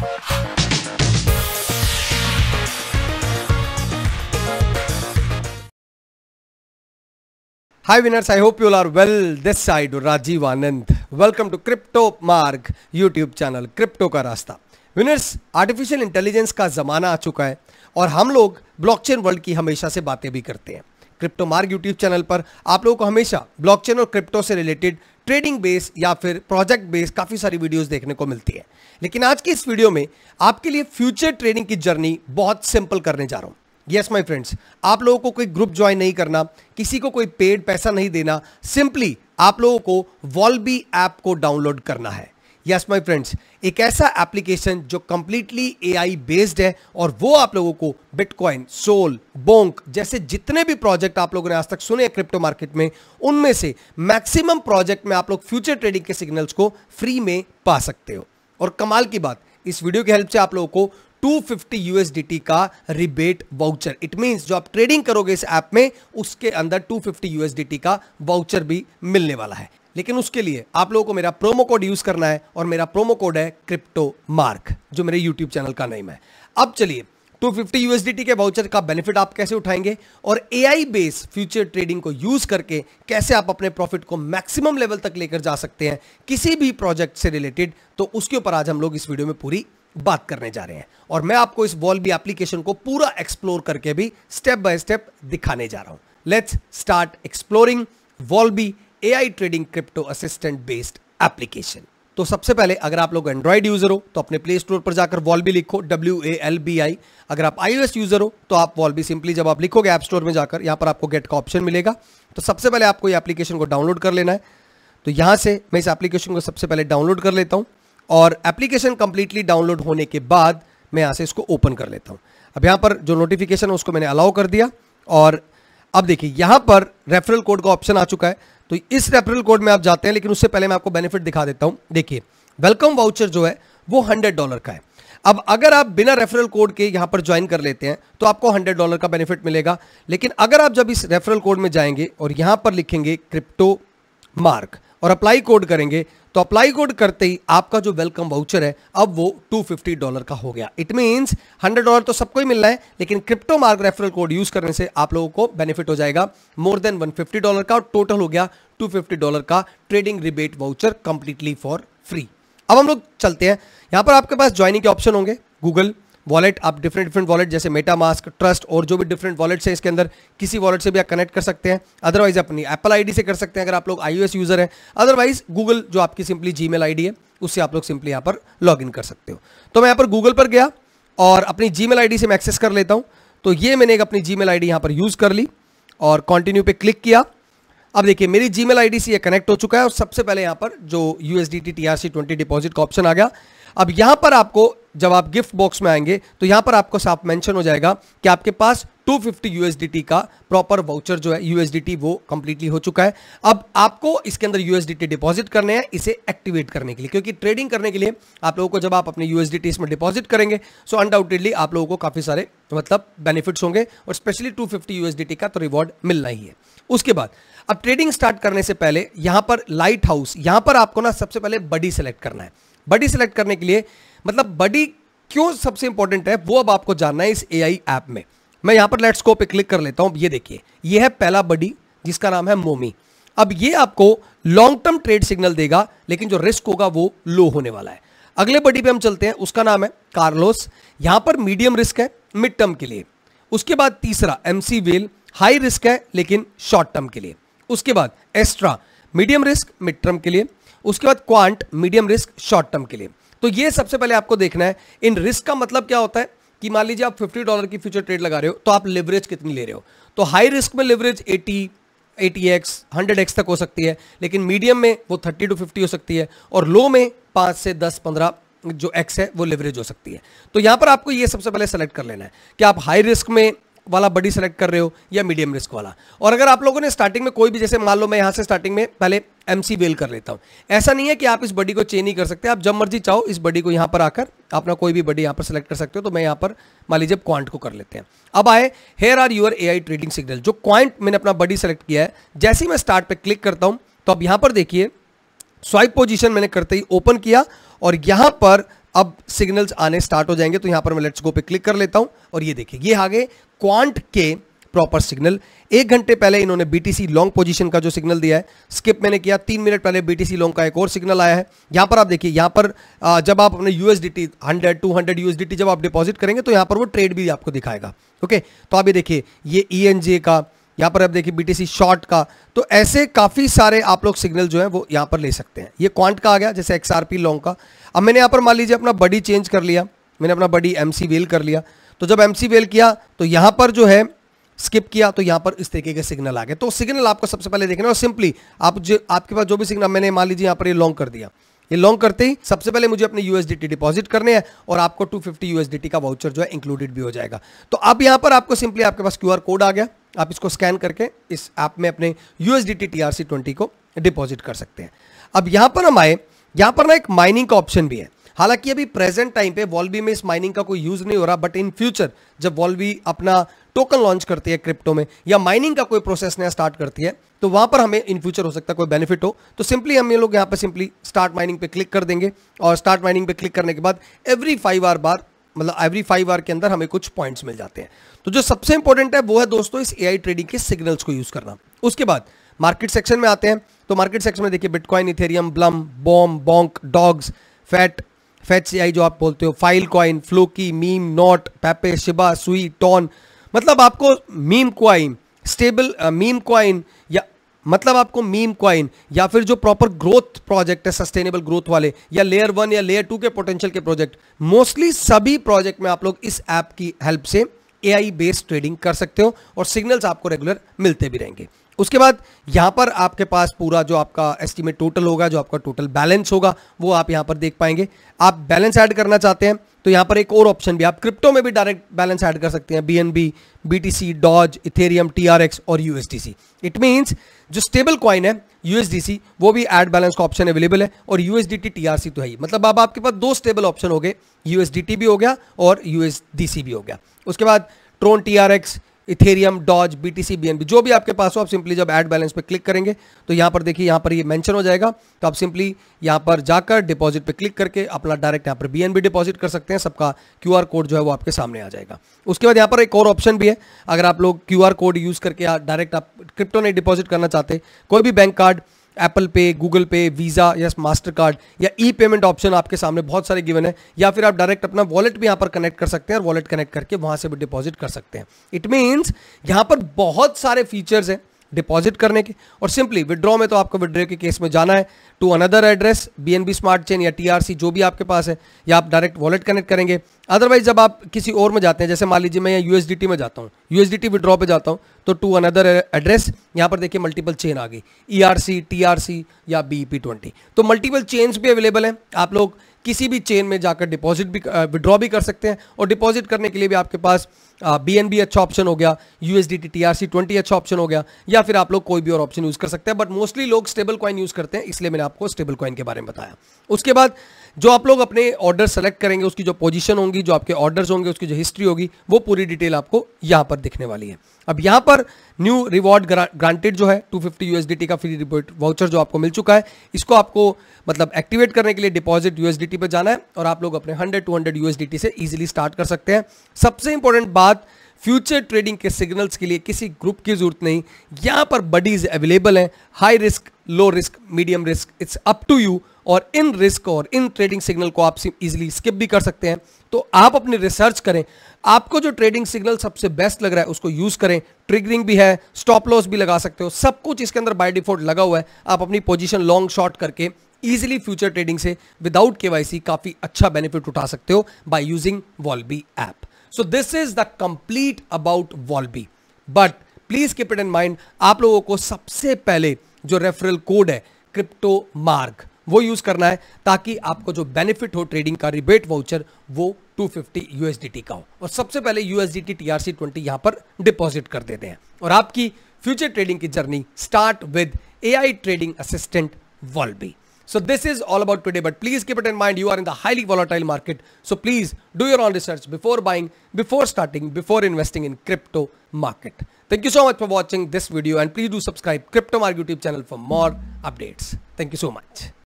Hi winners, I hope you all are well. This side Rajiv Anand. Welcome to Crypto Marg YouTube channel crypto का रास्ता winners artificial intelligence का ज़माना आ चुका है और हम लोग ब्लॉकचेन वर्ल्ड की हमेशा से बातें भी करते हैं क्रिप्टो मार्ग यूट्यूब चैनल पर आप लोगों को हमेशा ब्लॉकचेन और क्रिप्टो से रिलेटेड ट्रेडिंग बेस या फिर प्रोजेक्ट बेस काफ़ी सारी वीडियोस देखने को मिलती है लेकिन आज की इस वीडियो में आपके लिए फ्यूचर ट्रेडिंग की जर्नी बहुत सिंपल करने जा रहा हूं यस माय फ्रेंड्स आप लोगों को कोई ग्रुप ज्वाइन नहीं करना किसी को कोई पेड पैसा नहीं देना सिंपली आप लोगों को वॉल्बी ऐप को डाउनलोड करना है यस माय फ्रेंड्स एक ऐसा एप्लीकेशन जो कंप्लीटली एआई बेस्ड है और वो आप लोगों को बिटकॉइन सोल बोंक जैसे जितने भी प्रोजेक्ट आप लोगों ने आज तक सुने क्रिप्टो मार्केट में उनमें से मैक्सिमम प्रोजेक्ट में आप लोग फ्यूचर ट्रेडिंग के सिग्नल्स को फ्री में पा सकते हो और कमाल की बात इस वीडियो की हेल्प से आप लोगों को 250 यूएसडीटी का रिबेट वाउचर इट मींस जो आप ट्रेडिंग करोगे इस ऐप में उसके अंदर 250 यूएसडीटी का वाउचर भी मिलने वाला है लेकिन उसके लिए आप लोगों को मेरा प्रोमो कोड यूज करना है और मेरा प्रोमो कोड है क्रिप्टो मार्क जो मेरे यूट्यूब चैनल का नेम है अब चलिए 250 यूएसडीटी के वाउचर का बेनिफिट आप कैसे उठाएंगे और A I base future trading को यूज करके कैसे आप अपने प्रॉफिट को मैक्सिमम लेवल तक लेकर जा सकते हैं किसी भी प्रोजेक्ट से रिलेटेड तो उसके ऊपर आज हम लोग इस वीडियो में पूरी बात करने जा रहे हैं और मैं आपको इस वॉल बी एप्लीकेशन को पूरा एक्सप्लोर करके भी स्टेप बाय स्टेप दिखाने जा रहा हूं let's start exploring Walbi AI trading crypto assistant based application तो सबसे पहले अगर आप लोग एंड्रॉइड यूजर हो तो अपने प्ले स्टोर पर जाकर वॉल्बी लिखो W A L B I अगर आप एस यूजर हो तो आप वॉल्बी सिंपली जब आप लिखोगे ऐप स्टोर में जाकर यहां पर आपको गेट का ऑप्शन मिलेगा तो सबसे पहले आपको ये एप्लीकेशन को डाउनलोड कर लेना है तो यहां से मैं इस एप्लीकेशन को सबसे पहले डाउनलोड कर लेता हूं और एप्लीकेशन कंप्लीटली डाउनलोड होने के बाद मैं यहां से इसको ओपन कर लेता हूं अब यहां पर जो नोटिफिकेशन है उसको मैंने अलाउ कर दिया और अब देखिए यहां पर रेफरल कोड का ऑप्शन आ चुका है तो इस रेफरल कोड में आप जाते हैं लेकिन उससे पहले मैं आपको बेनिफिट दिखा देता हूं देखिए वेलकम वाउचर जो है वो हंड्रेड डॉलर का है अब अगर आप बिना रेफरल कोड के यहां पर ज्वाइन कर लेते हैं तो आपको हंड्रेड डॉलर का बेनिफिट मिलेगा लेकिन अगर आप जब इस रेफरल कोड में जाएंगे और यहां पर लिखेंगे क्रिप्टो मार्क और अप्लाई कोड करेंगे तो अप्लाई कोड करते ही आपका जो वेलकम वाउचर है अब वो 250 डॉलर का हो गया इट मीन 100 डॉलर तो सबको ही मिल रहा है लेकिन क्रिप्टो मार्ग रेफरल कोड यूज करने से आप लोगों को बेनिफिट हो जाएगा मोर देन 150 डॉलर का और टोटल हो गया 250 डॉलर का trading rebate voucher completely for free अब हम लोग चलते हैं यहां पर आपके पास ज्वाइनिंग के ऑप्शन होंगे गूगल वॉलेट आप डिफरेंट डिफरेंट वॉलेट जैसे मेटा मास्क ट्रस्ट और जो भी डिफरेंट वॉलेट है इसके अंदर किसी वॉलेट से भी आप कनेक्ट कर सकते हैं अदरवाइज अपनी एप्पल आईडी से कर सकते हैं अगर आप लोग आईओएस यूज़र हैं अदरवाइज गूगल जो आपकी सिंपली जी मेल है उससे आप लोग सिंपली यहाँ पर लॉग कर सकते हो तो मैं यहाँ पर गूगल पर गया और अपनी जी मेल से मैं एक्सेस कर लेता हूँ तो ये मैंने एक अपनी जी मेल यहाँ पर यूज़ कर ली और कॉन्टिन्यू पे क्लिक किया अब देखिए मेरी जीमेल आईडी से ये कनेक्ट हो चुका है और सबसे पहले यहाँ पर जो U S T T R C twenty deposit का ऑप्शन आ गया अब यहां पर आपको जब आप गिफ्ट बॉक्स में आएंगे तो यहां पर आपको साफ मेंशन हो जाएगा कि आपके पास 250 USDT का प्रॉपर वाउचर जो है USDT वो कंप्लीटली हो चुका है अब आपको इसके अंदर यूएसडी डिपॉजिट करने हैं इसे एक्टिवेट करने के लिए क्योंकि ट्रेडिंग करने के लिए आप लोगों को जब आप अपने USDT इसमें डिपॉजिट करेंगे सो अनडाउटेडली आप लोगों को काफ़ी सारे मतलब बेनिफिट्स होंगे और स्पेशली टू फिफ्टी का तो रिवॉर्ड मिलना ही है उसके बाद अब ट्रेडिंग स्टार्ट करने से पहले यहां पर लाइट हाउस यहां पर आपको ना सबसे पहले बडी सेलेक्ट करना है बडी सेलेक्ट करने के लिए मतलब बडी क्यों सबसे इंपॉर्टेंट है वो अब आपको जानना है इस ए ऐप में मैं यहां पर लेट्स को पे क्लिक कर लेता हूं ये देखिए ये है पहला बडी जिसका नाम है मोमी अब ये आपको लॉन्ग टर्म ट्रेड सिग्नल देगा लेकिन जो रिस्क होगा वो लो होने वाला है अगले बडी पे हम चलते हैं उसका नाम है कार्लोस यहां पर मीडियम रिस्क है मिड टर्म के लिए उसके बाद तीसरा एमसी वेल हाई रिस्क है लेकिन शॉर्ट टर्म के लिए उसके बाद Astra medium risk mid term के लिए उसके बाद quant medium risk short term के लिए तो ये सबसे पहले आपको देखना है इन रिस्क का मतलब क्या होता है कि मान लीजिए आप फिफ्टी डॉलर की फ्यूचर ट्रेड लगा रहे हो तो आप लेवरेज कितनी ले रहे हो तो हाई रिस्क में leverage eighty eighty x hundred x तक हो सकती है लेकिन मीडियम में वो थर्टी टू फिफ्टी हो सकती है और लो में 5 से दस पंद्रह जो एक्स है वो लेवरेज हो सकती है तो यहां पर आपको ये सबसे पहले सेलेक्ट कर लेना है कि आप हाई रिस्क में वाला बडी सेलेक्ट कर रहे हो या मीडियम रिस्क वाला और अगर आप लोगों ने स्टार्टिंग में कोई भी जैसे मान लो मैं यहाँ से स्टार्टिंग में पहले एम सी बेल कर लेता हूँ ऐसा नहीं है कि आप इस बडी को चेंज नहीं कर सकते आप जब मर्जी चाहो इस बडी को यहाँ पर आकर अपना कोई भी बडी यहाँ पर सेलेक्ट कर सकते हो तो मैं यहाँ पर मान लीजिए क्वांट को कर लेते हैं अब आए here are your A I trading signal जो क्वांट मैंने अपना बडी सेलेक्ट किया है जैसे ही मैं स्टार्ट पर क्लिक करता हूँ तो अब यहाँ पर देखिए स्वाइप पोजिशन मैंने करते ही ओपन किया और यहाँ पर अब सिग्नल्स आने स्टार्ट हो जाएंगे तो यहाँ पर मैं लेट्स गो पे क्लिक कर लेता हूँ और ये देखिए ये आगे क्वांट के प्रॉपर सिग्नल एक घंटे पहले इन्होंने बीटीसी लॉन्ग पोजीशन का जो सिग्नल दिया है स्किप मैंने किया तीन मिनट पहले बीटीसी लॉन्ग का एक और सिग्नल आया है यहां पर आप देखिए यहां पर जब आप अपने यूएसडीटी 100 200 यूएसडीटी जब आप डिपॉजिट करेंगे तो यहां पर वो ट्रेड भी आपको दिखाएगा ओके तो आप ये देखिए ये ई e का यहां पर आप देखिए बीटीसी शॉर्ट का तो ऐसे काफ़ी सारे आप लोग सिग्नल जो है वो यहां पर ले सकते हैं ये क्वांट का आ गया जैसे एक्सआरपी लॉन्ग का अब मैंने यहां पर मान लीजिए अपना बडी चेंज कर लिया मैंने अपना बडी एम वेल कर लिया तो जब एम सी किया तो यहां पर जो है स्किप किया तो यहां पर इस तरीके के सिग्नल आ गए तो सिग्नल आपको सबसे पहले देखना और सिंपली आप जो आपके पास जो भी सिग्नल मैंने मान लीजिए यहां पर ये लॉन्ग कर दिया ये लॉन्ग करते ही सबसे पहले मुझे अपने यूएसडीटी डिपॉजिट करने हैं और आपको 250 यूएसडीटी का वाउचर जो है इंक्लूडेड भी हो जाएगा तो अब यहां पर आपको सिंपली आपके पास क्यू कोड आ गया आप इसको स्कैन करके इस ऐप में अपने यूएसडीटी टीआरसी ट्वेंटी को डिपॉजिट कर सकते हैं अब यहां पर हम आए यहां पर ना एक माइनिंग का ऑप्शन भी है हालांकि अभी प्रेजेंट टाइम पे वॉल्वी में इस माइनिंग का कोई यूज नहीं हो रहा बट इन फ्यूचर जब वॉल्वी अपना टोकन लॉन्च करती है क्रिप्टो में या माइनिंग का कोई प्रोसेस नया स्टार्ट करती है तो वहां पर हमें इन फ्यूचर हो सकता है कोई बेनिफिट हो तो सिंपली हम ये लोग यहाँ पर सिंपली स्टार्ट माइनिंग पे क्लिक कर देंगे और स्टार्ट माइनिंग पे क्लिक करने के बाद एवरी फाइव आर बार मतलब एवरी फाइव आर के अंदर हमें कुछ पॉइंट्स मिल जाते हैं तो जो सबसे इंपॉर्टेंट है वो है दोस्तों इस एआई ट्रेडिंग के सिग्नल्स को यूज करना उसके बाद मार्केट सेक्शन में आते हैं तो मार्केट सेक्शन में देखिए bitcoin Ethereum Blum Bome Bonk Dogs FET Fetch AI जो आप बोलते हो file coin Floki meme Not Pepe Shiba Sui TON मतलब आपको meme coin stable meme coin या मतलब आपको मीम क्वाइन या फिर जो प्रॉपर ग्रोथ प्रोजेक्ट है सस्टेनेबल ग्रोथ वाले या लेयर वन या लेयर टू के पोटेंशियल के प्रोजेक्ट मोस्टली सभी प्रोजेक्ट में आप लोग इस ऐप की हेल्प से ए बेस्ड ट्रेडिंग कर सकते हो और सिग्नल्स आपको रेगुलर मिलते भी रहेंगे उसके बाद यहाँ पर आपके पास पूरा जो आपका एस्टिमेट टोटल होगा जो आपका टोटल बैलेंस होगा वो आप यहाँ पर देख पाएंगे आप बैलेंस ऐड करना चाहते हैं तो यहां पर एक और ऑप्शन भी आप क्रिप्टो में भी डायरेक्ट बैलेंस ऐड कर सकते हैं B N B B T C Doge Ethereum T R X और यूएसडीसी इट मीन्स जो स्टेबल कॉइन है यूएसडीसी वो भी एड बैलेंस का ऑप्शन अवेलेबल है और USDT TRC T R C तो है ही मतलब अब आपके पास दो स्टेबल ऑप्शन हो गए यूएसडीटी टी भी हो गया और यूएसडीसी भी हो गया उसके बाद Tron T R X Ethereum Doge BTC BNB जो भी आपके पास हो आप सिंपली जब एड बैलेंस पे क्लिक करेंगे तो यहाँ पर देखिए यहाँ पर ये यह मेंशन हो जाएगा तो आप सिंपली यहाँ पर जाकर डिपॉजिट पे क्लिक करके अपना डायरेक्ट यहाँ पर बीएनबी डिपॉजिट कर सकते हैं सबका क्यूआर कोड जो है वो आपके सामने आ जाएगा उसके बाद यहाँ पर एक और ऑप्शन भी है अगर आप लोग आर कोड यूज़ करके डायरेक्ट आप क्रिप्टो नहीं डिपॉजिट करना चाहते कोई भी bank card Apple Pay Google Pay Visa या मास्टर कार्ड या ई पेमेंट ऑप्शन आपके सामने बहुत सारे गिवन है या फिर आप डायरेक्ट अपना वॉलेट भी यहाँ पर कनेक्ट कर सकते हैं और वॉलेट कनेक्ट करके वहाँ से भी डिपॉजिट कर सकते हैं इट मीन्स यहाँ पर बहुत सारे फीचर्स हैं डिपॉजिट करने के और सिंपली विड्रॉ में तो आपको विड्रॉ के केस में जाना है to another address BNB smart chain या टीआरसी जो भी आपके पास है या आप डायरेक्ट वॉलेट कनेक्ट करेंगे अदरवाइज जब आप किसी और में जाते हैं जैसे मान लीजिए मैं यहाँ यूएसडीटी में जाता हूँ यूएसडीटी विड्रॉ पे जाता हूँ तो टू अनदर एड्रेस यहाँ पर देखिए मल्टीपल चेन आ गई आर e सी या पी ट्वेंटी e तो मल्टीपल चेन्स भी अवेलेबल हैं आप लोग किसी भी चेन में जाकर डिपॉजिट भी विड्रॉ भी कर सकते हैं और डिपॉजिट करने के लिए भी आपके पास बी एन बी अच्छा ऑप्शन हो गया U S D T T R C twenty अच्छा ऑप्शन हो गया या फिर आप लोग कोई भी और ऑप्शन यूज़ कर सकते हैं बट मोस्टली लोग स्टेबल क्वाइन यूज़ करते हैं इसलिए मैंने आपको स्टेबल क्वाइन के बारे में बताया उसके बाद जो आप लोग अपने ऑर्डर सेलेक्ट करेंगे उसकी जो पोजीशन होंगी जो आपके ऑर्डर्स होंगे उसकी जो हिस्ट्री होगी वो पूरी डिटेल आपको यहां पर दिखने वाली है अब यहां पर न्यू रिवॉर्ड ग्रांटेड जो है 250 फिफ्टी का फ्री रिपोर्ट वाउचर जो आपको मिल चुका है इसको आपको मतलब एक्टिवेट करने के लिए डिपॉजिट यूएसडीटी पर जाना है और आप लोग अपने हंड्रेड 200 यूएसडीटी से ईजिली स्टार्ट कर सकते हैं सबसे इंपॉर्टेंट बात फ्यूचर ट्रेडिंग के सिग्नल्स के लिए किसी ग्रुप की जरूरत नहीं यहाँ पर बडीज अवेलेबल हैं high risk low risk medium risk it's up to you और इन रिस्क और इन ट्रेडिंग सिग्नल को आप इजिली स्किप भी कर सकते हैं तो आप अपनी रिसर्च करें आपको जो ट्रेडिंग सिग्नल सबसे बेस्ट लग रहा है उसको यूज़ करें ट्रिगरिंग भी है स्टॉप लॉस भी लगा सकते हो सब कुछ इसके अंदर बाय डिफॉल्ट लगा हुआ है आप अपनी पोजीशन लॉन्ग शॉर्ट करके ईजिली फ्यूचर ट्रेडिंग से विदाउट केवाईसी काफ़ी अच्छा बेनिफिट उठा सकते हो by using Walbi app so this is the complete about Walbi but please keep it in mind आप लोगों को सबसे पहले जो रेफरल कोड है क्रिप्टो मार्क वो यूज़ करना है ताकि आपको जो बेनिफिट हो ट्रेडिंग का रिबेट वाउचर वो 250 फिफ्टी यूएसडीटी का हो और सबसे पहले यूएसडीटी टीआरसी 20 यहां पर डिपॉजिट कर देते हैं और आपकी फ्यूचर ट्रेडिंग की journey start with AI trading assistant Walbi So this is all about today, but please keep it in mind you are in the highly volatile market. So please do your own research before buying, before starting, before investing in crypto market. Thank you so much for watching this video and please do subscribe Crypto Market YouTube channel for more updates. Thank you so much.